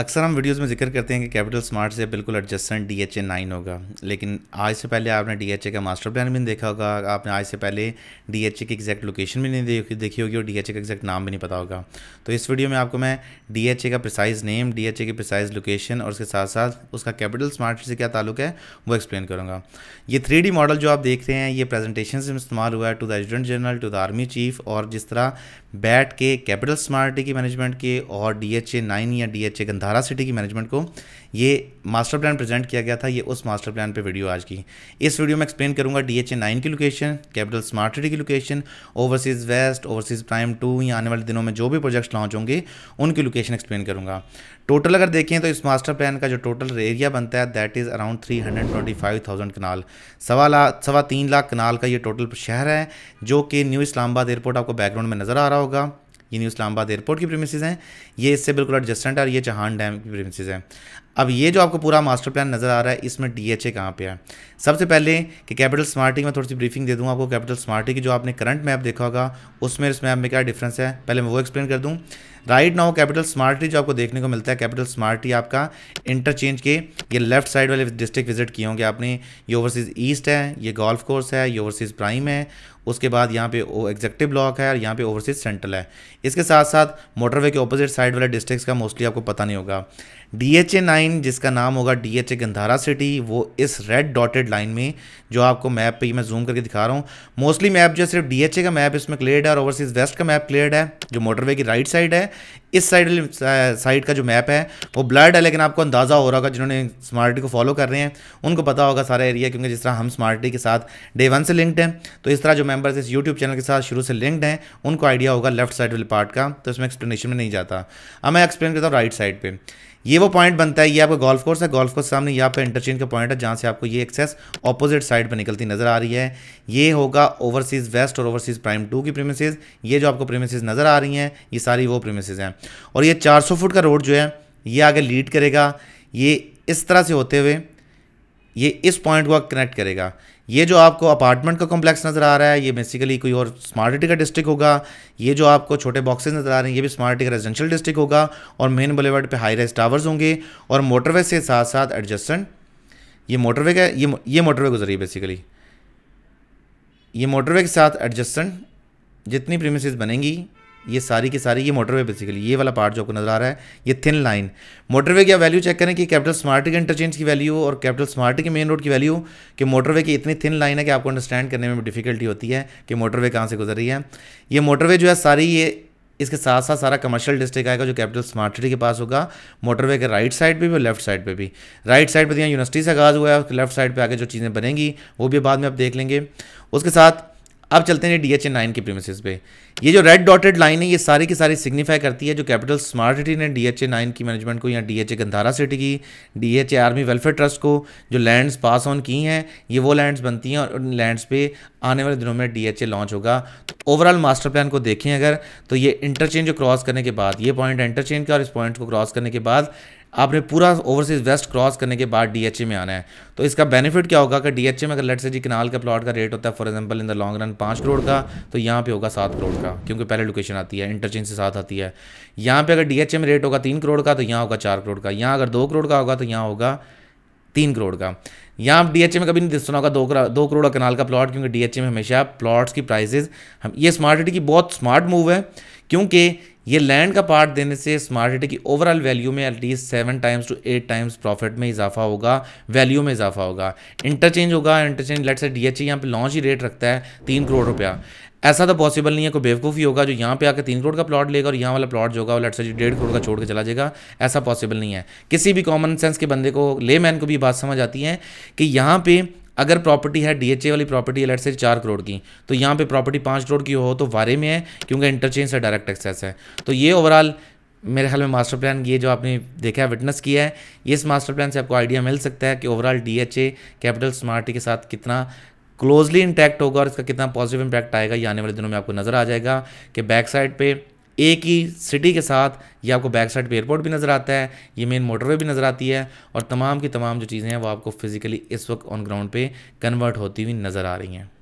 अक्सर हम वीडियोस में जिक्र करते हैं कि कैपिटल स्मार्ट से बिल्कुल adjacent D H A nine होगा लेकिन आज से पहले आपने डी एच ए का मास्टर प्लान भी नहीं देखा होगा आपने आज से पहले डी एच ए की एग्जैक्ट लोकेशन भी नहीं देखी होगी और डी एच ए का एग्जैक्ट नाम भी नहीं पता होगा तो इस वीडियो में आपको मैं डी एच ए का precise name D H A की प्रिसाइज लोकेशन और उसके साथ साथ उसका कैपिटल स्मार्ट से क्या ताल्लुक है वो एक्सप्लेन करूँगा ये थ्री डी मॉडल जो आप देख रहे हैं ये प्रेजेंटेशन से इस्तेमाल हुआ है to the adjutant general to the army chief और जिस तरह बैट के कैपिटल स्मार्ट की मैनेजमेंट के और डी एच ए नाइन या डी एच ए धारा सिटी की मैनेजमेंट को ये मास्टर प्लान प्रेजेंट किया गया था ये उस मास्टर प्लान पे वीडियो आज की इस वीडियो में एक्सप्लेन करूंगा डी एच ए नाइन की लोकेशन कैपिटल स्मार्ट सिटी की location overseas west overseas prime two या आने वाले दिनों में जो भी प्रोजेक्ट्स लॉन्च होंगे उनकी लोकेशन एक्सप्लेन करूँगा टोटल अगर देखें तो इस मास्टर प्लान का जो टोटल एरिया बनता है that is around three hundred twenty five thousand kanal सवा लाख सवा तीन लाख कनाल का ये टोटल शहर है जो कि न्यू इस्लामाबाद एयरपोर्ट आपको बैकग्राउंड में नज़र आ रहा होगा ये न्यू इस्लामाबाद एयरपोर्ट की प्रेमिसेस हैं ये इससे बिल्कुल एडजस्टेंट है और ये चहान डैम की प्रेमिसेस हैं अब ये जो आपको पूरा मास्टर प्लान नज़र आ रहा है इसमें डी एच ए कहाँ पर है सबसे पहले कि कैपिटल स्मार्टी में थोड़ी सी ब्रीफिंग दे दूँ आपको कैपिटल स्मार्टी की जो आपने करंट मैप देखा होगा उसमें इस मैप में क्या डिफरेंस है पहले मैं वो एक्सप्लेन कर दूँ राइट नाउ कैपिटल स्मार्टली जो आपको देखने को मिलता है कैपिटल स्मार्टली आपका इंटरचेंज के ये लेफ्ट साइड वाले डिस्ट्रिक्ट विजिट किए होंगे आपने ये ओवरसीज़ ईस्ट है ये गोल्फ कोर्स है ये ओवरसीज़ प्राइम है उसके बाद यहाँ पे एग्जेक्टिव ब्लॉक है और यहाँ पे ओवरसीज सेंट्रल है इसके साथ साथ मोटरवे के ऑपोजिट साइड वाले डिस्ट्रिक्स का मोस्टली आपको पता नहीं होगा डी एच ए नाइन जिसका नाम होगा डी एच ए सिटी वो इस रेड डॉटेड लाइन में जो आपको मैप पे मैं जूम करके दिखा रहा हूँ मोस्टली मैप जो सिर्फ डी एच ए का मैप इसमें क्लियर है और ओवरसीज़ वेस्ट का मैप क्लियर है जो मोटरवे की राइट साइड है इस साइड साइड का जो मैप है वो ब्लड है लेकिन आपको अंदाज़ा हो रहा होगा जिन्होंने स्मार्टी को फॉलो कर रहे हैं उनको पता होगा सारा एरिया क्योंकि जिस तरह हम स्मार्टी के साथ डे वन से लिंक्ड हैं तो इस तरह जो मेंबर्स इस यूट्यूब चैनल के साथ शुरू से लिंक्ड हैं उनको आइडिया होगा लेफ्ट साइड वाले पार्ट का तो इसमें एक्सप्लेनेशन में नहीं जाता अब मैं एक्सप्लेन करता हूँ राइट साइड पर ये वो पॉइंट बनता है ये आपका गोल्फ कोर्स है गोल्फ कोर्स सामने यहाँ पर इंटरचेंज का पॉइंट है जहाँ से आपको ये एक्सेस ऑपोजिट साइड पर निकलती नजर आ रही है ये होगा ओवरसीज़ वेस्ट और ओवरसीज़ प्राइम टू की प्रीमिसज ये जो आपको प्रीमिसज नज़र आ रही हैं ये सारी वो प्रीमिसज हैं और ये चार फुट का रोड जो है ये आगे लीड करेगा ये इस तरह से होते हुए ये इस पॉइंट को कनेक्ट करेगा ये जो आपको अपार्टमेंट का कॉम्प्लेक्स नज़र आ रहा है ये बेसिकली कोई और स्मार्ट सिटी का डिस्ट्रिक्ट होगा ये जो आपको छोटे बॉक्सेस नज़र आ रहे हैं ये भी स्मार्ट सिटी का रेजिडेंशियल डिस्ट्रिक्ट होगा और मेन बुलेवर्ड पे हाई राइज टावर्स होंगे और मोटरवे से साथ साथ एडजस्टेंट ये मोटरवे का ये ये मोटरवे गुजरी है बेसिकली ये मोटरवे के साथ एडजस्टेंट जितनी प्रीमिस बनेंगी ये सारी की सारी ये मोटरवे बेसिकली ये वाला पार्ट जो आपको नजर आ रहा है ये थिन लाइन मोटरवे की वैल्यू चेक करें कि कैपिटल स्मार्टी के इंटरचेंज की वैल्यू और कैपिटल स्मार्टी के मेन रोड की वैल्यू कि मोटरवे की इतनी थिन लाइन है कि आपको अंडरस्टैंड करने में डिफिकल्टी होती है कि मोटरवे कहाँ से गुजर रही है ये मोटरवे जो है सारी ये इसके साथ साथ सारा कमर्शियल डिस्ट्रिक्ट आएगा जो कैपिटल स्मार्ट सिटी के पास होगा मोटरवे के राइट साइड पे भी और लेफ्ट साइड पे भी राइट साइड पे तो यहाँ यूनिवर्सिटी से आगाज़ हुआ है लेफ्ट साइड पे आगे जो चीज़ें बनेंगी वो भी बाद में आप देख लेंगे उसके साथ अब चलते हैं डी एच ए नाइन के प्रीमिसिस पे ये जो रेड डॉटेड लाइन है ये सारी की सारी सिग्निफाई करती है जो कैपिटल स्मार्ट सिटी ने डी एच ए नाइन की मैनेजमेंट को या D H A Gandhara city की D H A army welfare trust को जो लैंड्स पास ऑन की हैं ये वो लैंड्स बनती हैं और उन लैंड्स पे आने वाले दिनों में डी एच ए लॉन्च होगा तो ओवरऑल मास्टर प्लान को देखें अगर तो ये इंटरचेंज क्रॉस करने के बाद ये पॉइंट इंटरचेंज का और इस पॉइंट को क्रॉस करने के बाद आपने पूरा ओवरसीज वेस्ट क्रॉस करने के बाद डीएचए में आना है तो इसका बेनिफिट क्या होगा कि डीएचए में अगर लेट से जी किनाल का प्लॉट का रेट होता है for example in the long run पाँच करोड़ का तो यहाँ पे होगा सात करोड़ का क्योंकि पहले लोकेशन आती है इंटरचेंज से साथ आती है यहाँ पे अगर डीएचए में रेट होगा तीन करोड़ का तो यहाँ होगा चार करोड़ का यहाँ अगर दो करोड़ का होगा तो यहाँ होगा तीन करोड़ का यहाँ आप डीएचए में कभी नहीं सुना होगा दो करोड़ का कनाल का प्लॉट क्योंकि डी में हमेशा प्लॉट्स की प्राइजेज हम ये स्मार्ट सिटी की बहुत स्मार्ट मूव है क्योंकि ये लैंड का पार्ट देने से स्मार्ट सिटी की ओवरऑल वैल्यू में at least seven times two eight times profit में इजाफा होगा वैल्यू में इजाफा होगा इंटरचेंज होगा interchange let's say D H यहाँ पे लॉन्च ही रेट रखता है तीन करोड़ रुपया ऐसा तो पॉसिबल नहीं है कोई बेवकूफ़ी होगा जो यहाँ पे आकर तीन करोड़ का प्लॉट लेगा और यहाँ वाला प्लॉट जो होगा वो लेट से डेढ़ करोड़ का छोड़ के चला जाएगा ऐसा पॉसिबल नहीं है किसी भी कॉमन सेंस के बंदे को मैन को भी बात समझ आती है कि यहाँ पर अगर प्रॉपर्टी है डीएचए वाली प्रॉपर्टी लेट से चार करोड़ की तो यहाँ पे प्रॉपर्टी पाँच करोड़ की हो तो वारे में है क्योंकि इंटरचेंज से डायरेक्ट एक्सेस है तो ये ओवरऑल मेरे ख्याल में मास्टर प्लान ये जो आपने देखा है विटनेस किया है ये इस मास्टर प्लान से आपको आइडिया मिल सकता है कि ओवरऑल डीएचए कैपिटल स्मार्टी के साथ कितना क्लोजली इंटैक्ट होगा और इसका कितना पॉजिटिव इंपैक्ट आएगा ये आने वाले दिनों में आपको नज़र आ जाएगा कि बैक साइड पर एक ही सिटी के साथ ये आपको बैक साइड पे एयरपोर्ट भी नज़र आता है ये मेन मोटरवे भी नज़र आती है और तमाम की तमाम जो चीज़ें हैं वो आपको फिज़िकली इस वक्त ऑन ग्राउंड पे कन्वर्ट होती हुई नज़र आ रही हैं